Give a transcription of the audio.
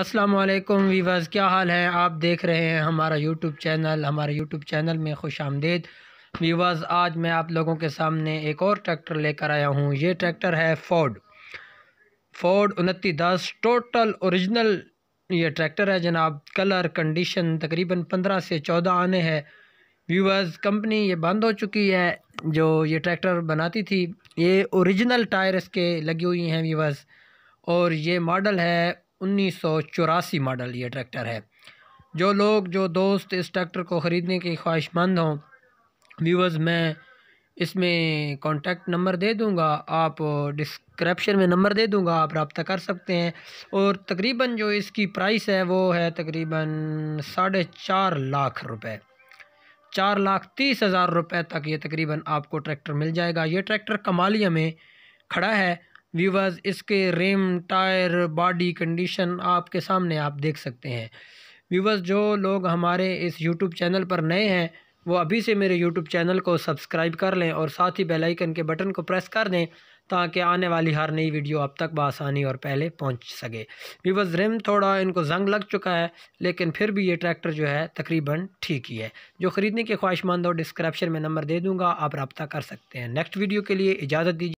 Aslam viewers क्या हाल है आप देख रहे हैं हमारा यूट्यूब चैनल हमारे यूट्यूब चैनल में खुश आमदेद वीवर्स आज मैं आप लोगों के सामने एक और ट्रैक्टर लेकर आया हूँ ये ट्रैक्टर है फोर्ड फोर्ड उनती दस टोटल ओरिजिनल ये ट्रैक्टर है जनाब कलर कंडीशन तकरीबन पंद्रह से चौदह आने हैं व्यूवर्स कंपनी ये बंद हो चुकी है जो ये ट्रैक्टर बनाती थी ये ओरिजिनल टायर इसके लगी हुई हैं व्यूवर्स और ये मॉडल है उन्नीस सौ चौरासी मॉडल ये ट्रैक्टर है जो लोग जो दोस्त इस ट्रैक्टर को ख़रीदने के ख्वाहिशमंद हों व्यूवर्स मैं इसमें कॉन्टैक्ट नंबर दे दूंगा आप डिस्क्रिप्शन में नंबर दे दूंगा आप रबता कर सकते हैं और तकरीबन जो इसकी प्राइस है वो है तकरीबन साढ़े चार लाख रुपए चार लाख तीस हज़ार रुपये तक ये तकरीबन आपको ट्रैक्टर मिल जाएगा ये ट्रैक्टर कमालिया में खड़ा है व्यूवर्स इसके रेम टायर बॉडी कंडीशन आपके सामने आप देख सकते हैं व्यूवर्स जो लोग हमारे इस यूट्यूब चैनल पर नए हैं वो अभी से मेरे यूट्यूब चैनल को सब्सक्राइब कर लें और साथ ही बेल आइकन के बटन को प्रेस कर दें ताकि आने वाली हर नई वीडियो आप तक बसानी और पहले पहुंच सके व्यूवर्स रिम थोड़ा इनको जंग लग चुका है लेकिन फिर भी ये ट्रैक्टर जो है तकरीबन ठीक ही है जो ख़रीदने के ख्वाहिशमंद हो डिस्क्रिप्शन में नंबर दे दूँगा आप रबता कर सकते हैं नेक्स्ट वीडियो के लिए इजाज़त दीजिए